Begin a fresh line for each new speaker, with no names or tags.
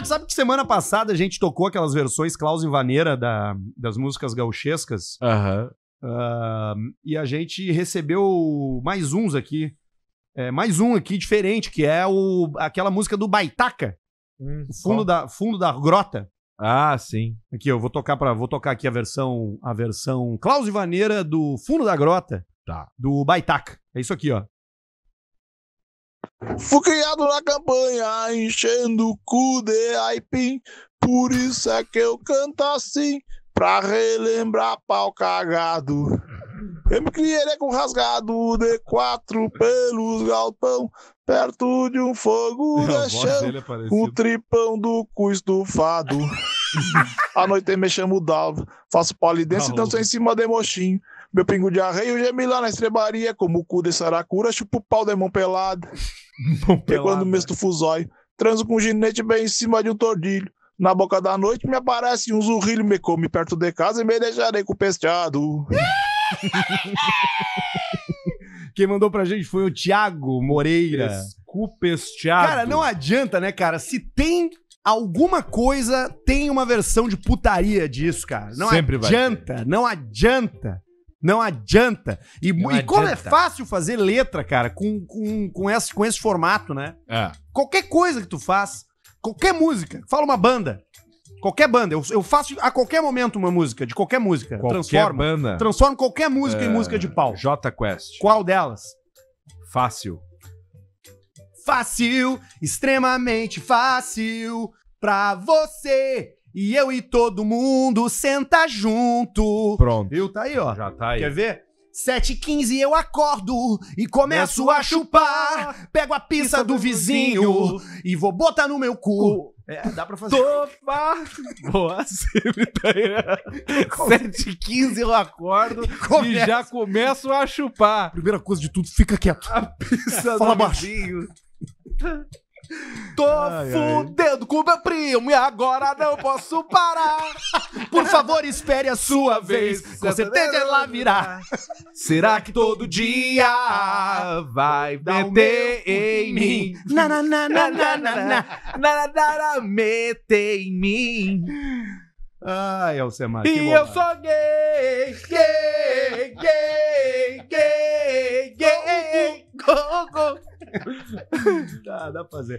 Ah, sabe que semana passada a gente tocou aquelas versões Klaus Vaneira da, das músicas gauchescas? Aham. Uhum. Uh, e a gente recebeu mais uns aqui. É, mais um aqui diferente, que é o, aquela música do Baitaca. Hum, fundo, da, fundo da grota. Ah, sim. Aqui, eu vou tocar para vou tocar aqui a versão a versão Klaus Vaneira do Fundo da Grota. Tá. Do Baitaca. É isso aqui, ó.
Fui criado na campanha, enchendo o cu de aipim. Por isso é que eu canto assim, pra relembrar pau cagado. Eu me criei com rasgado de quatro pelos galpão, perto de um fogo da chão, é um tripão do cu estufado. à noite me chamo Dalva, faço polidense e danço em cima de mochinho meu pingo de arreio gemi lá na estrebaria, como o cu de saracura, chupa o pau da mão pelada. Mão é pelada. E quando mês do fusóio, transo com um ginete bem em cima de um tordilho. Na boca da noite me aparece um zurrilho, me come perto de casa e me deixarei com o
pesteado. Quem mandou pra gente foi o Thiago Moreira. Cupesteado. Cara, não adianta, né, cara? Se tem alguma coisa, tem uma versão de putaria disso, cara. Não Sempre adianta, não adianta. Não adianta. E, Não e adianta. como é fácil fazer letra, cara, com, com, com, esse, com esse formato, né? É. Qualquer coisa que tu faz, qualquer música, fala uma banda. Qualquer banda, eu, eu faço a qualquer momento uma música, de qualquer música. Qualquer transformo, banda. Transformo qualquer música é... em música de pau. J Quest. Qual delas? Fácil. Fácil, extremamente fácil pra você e eu e todo mundo senta junto. Pronto. Viu? Tá aí, ó. Já tá aí. Quer ver? 7h15 eu acordo e começo a chupar. Pego a pizza do vizinho e vou botar no meu cu. É, dá pra fazer. Topa! Boa, Cimitaíra. Tá 7h15 né? eu acordo e Começa. já começo a chupar. Primeira coisa de tudo, fica quieto. A pizza Fala do baixo. vizinho. Tô ai, fudendo ai. com meu primo e agora não posso parar. Por favor, espere a sua vez. Com certeza ela virá. Será que todo dia vai meter em mim? Na na na na na na meter em mim. Ai, Alcemar, que E eu sou gay, gay, gay, gay, gay, go, go. Dá, dá pra fazer.